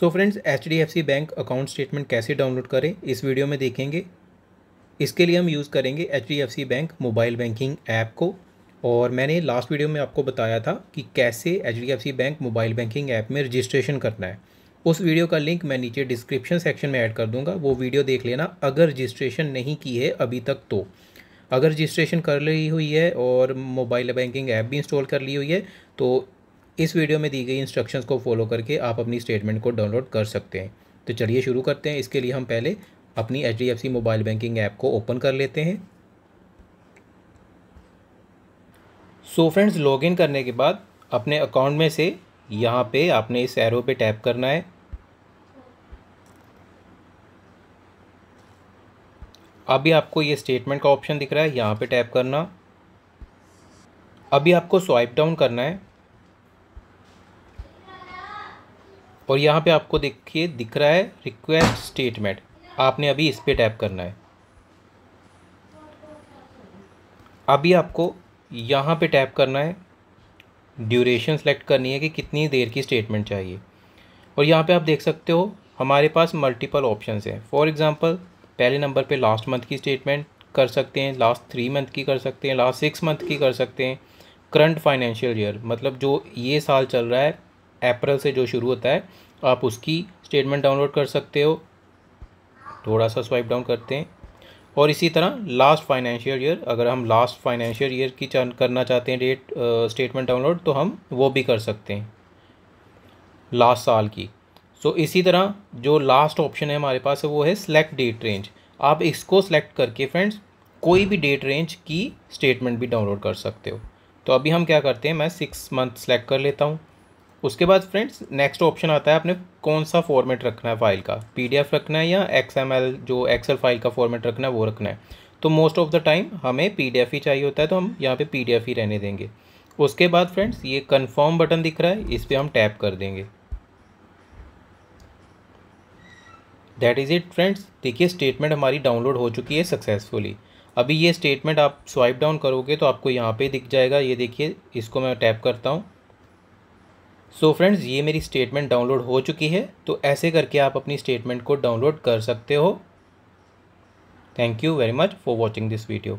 सो friends H D F C bank account statement कैसे download करें इस वीडियो में देखेंगे इसके लिए हम यूज़ करेंगे H D F C bank mobile banking app को और मैंने लास्ट वीडियो में आपको बताया था कि कैसे H D F C bank mobile banking app में रजिस्ट्रेशन करना है उस वीडियो का लिंक मैं नीचे डिस्क्रिप्शन सेक्शन में ऐड कर दूंगा वो वीडियो देख लेना अगर रजिस्ट्रेशन नहीं की है अभी तक तो अगर रजिस्ट्रेशन कर ली हुई है और मोबाइल बैंकिंग ऐप भी इंस्टॉल कर ली हुई है तो इस वीडियो में दी गई इंस्ट्रक्शंस को फॉलो करके आप अपनी स्टेटमेंट को डाउनलोड कर सकते हैं तो चलिए शुरू करते हैं इसके लिए हम पहले अपनी एच मोबाइल बैंकिंग ऐप को ओपन कर लेते हैं सो फ्रेंड्स फ्रेंड्स लॉगिन करने के बाद अपने अकाउंट में से यहाँ पे आपने इस एरो पे टैप करना है अभी आपको ये स्टेटमेंट का ऑप्शन दिख रहा है यहाँ पे टैप करना अभी आपको स्वाइप डाउन करना है और यहाँ पे आपको देखिए दिख रहा है रिक्वेस्ट स्टेटमेंट आपने अभी इस पर टैप करना है अभी आपको यहाँ पे टैप करना है ड्यूरेशन सेलेक्ट करनी है कि कितनी देर की स्टेटमेंट चाहिए और यहाँ पे आप देख सकते हो हमारे पास मल्टीपल ऑप्शंस हैं फॉर एग्ज़ाम्पल पहले नंबर पे लास्ट मंथ की स्टेटमेंट कर सकते हैं लास्ट थ्री मंथ की कर सकते हैं लास्ट सिक्स मंथ की कर सकते हैं करंट फाइनेंशियल ईयर मतलब जो ये साल चल रहा है अप्रैल से जो शुरू होता है आप उसकी स्टेटमेंट डाउनलोड कर सकते हो थोड़ा सा स्वाइप डाउन करते हैं और इसी तरह लास्ट फाइनेंशियल ईयर अगर हम लास्ट फाइनेंशियल ईयर की करना चाहते हैं डेट स्टेटमेंट डाउनलोड तो हम वो भी कर सकते हैं लास्ट साल की सो so, इसी तरह जो लास्ट ऑप्शन है हमारे पास वो है सिलेक्ट डेट रेंज आप इसको सेलेक्ट करके फ्रेंड्स कोई भी डेट रेंज की स्टेटमेंट भी डाउनलोड कर सकते हो तो अभी हम क्या करते हैं मैं सिक्स मंथ सेलेक्ट कर लेता हूँ उसके बाद फ्रेंड्स नेक्स्ट ऑप्शन आता है आपने कौन सा फॉर्मेट रखना है फ़ाइल का पीडीएफ रखना है या एक्सएमएल जो एक्सेल फाइल का फॉर्मेट रखना है वो रखना है तो मोस्ट ऑफ द टाइम हमें पीडीएफ ही चाहिए होता है तो हम यहाँ पे पीडीएफ ही रहने देंगे उसके बाद फ्रेंड्स ये कन्फर्म बटन दिख रहा है इस पर हम टैप कर देंगे दैट इज़ इट फ्रेंड्स देखिए स्टेटमेंट हमारी डाउनलोड हो चुकी है सक्सेसफुली अभी ये स्टेटमेंट आप स्वाइप डाउन करोगे तो आपको यहाँ पे दिख जाएगा ये देखिए इसको मैं टैप करता हूँ सो so फ्रेंड्स ये मेरी स्टेटमेंट डाउनलोड हो चुकी है तो ऐसे करके आप अपनी स्टेटमेंट को डाउनलोड कर सकते हो thank you very much for watching this video